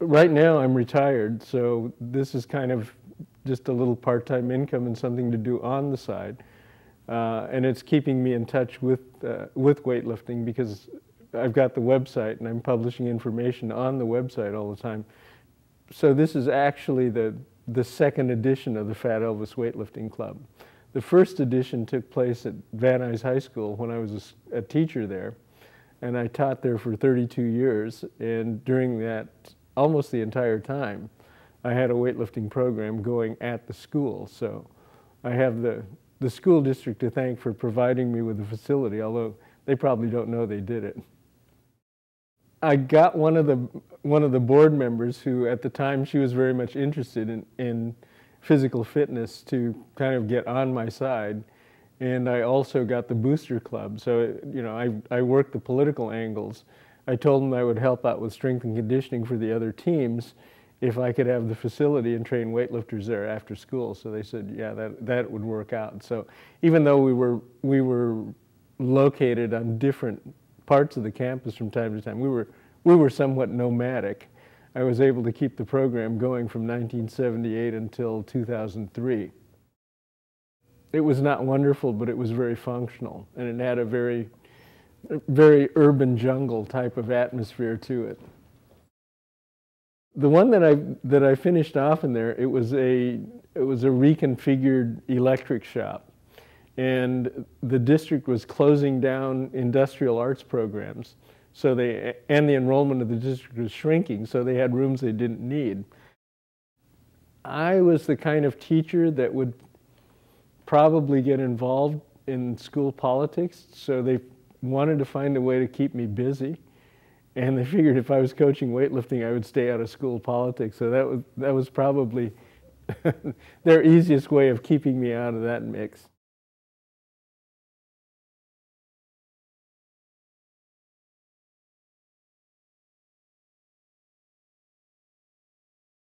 right now I'm retired, so this is kind of just a little part-time income and something to do on the side. Uh, and it's keeping me in touch with, uh, with weightlifting because I've got the website and I'm publishing information on the website all the time. So this is actually the, the second edition of the Fat Elvis Weightlifting Club. The first edition took place at Van Nuys High School when I was a, a teacher there. And I taught there for 32 years. And during that almost the entire time I had a weightlifting program going at the school. So I have the, the school district to thank for providing me with the facility, although they probably don't know they did it. I got one of the one of the board members who at the time she was very much interested in, in physical fitness to kind of get on my side. And I also got the booster club. So, you know, I, I worked the political angles I told them I would help out with strength and conditioning for the other teams if I could have the facility and train weightlifters there after school. So they said, yeah, that, that would work out. So even though we were, we were located on different parts of the campus from time to time, we were, we were somewhat nomadic. I was able to keep the program going from 1978 until 2003. It was not wonderful, but it was very functional, and it had a very very urban jungle type of atmosphere to it. The one that I that I finished off in there, it was a it was a reconfigured electric shop, and the district was closing down industrial arts programs, so they and the enrollment of the district was shrinking, so they had rooms they didn't need. I was the kind of teacher that would probably get involved in school politics, so they wanted to find a way to keep me busy. And they figured if I was coaching weightlifting, I would stay out of school politics. So that was, that was probably their easiest way of keeping me out of that mix.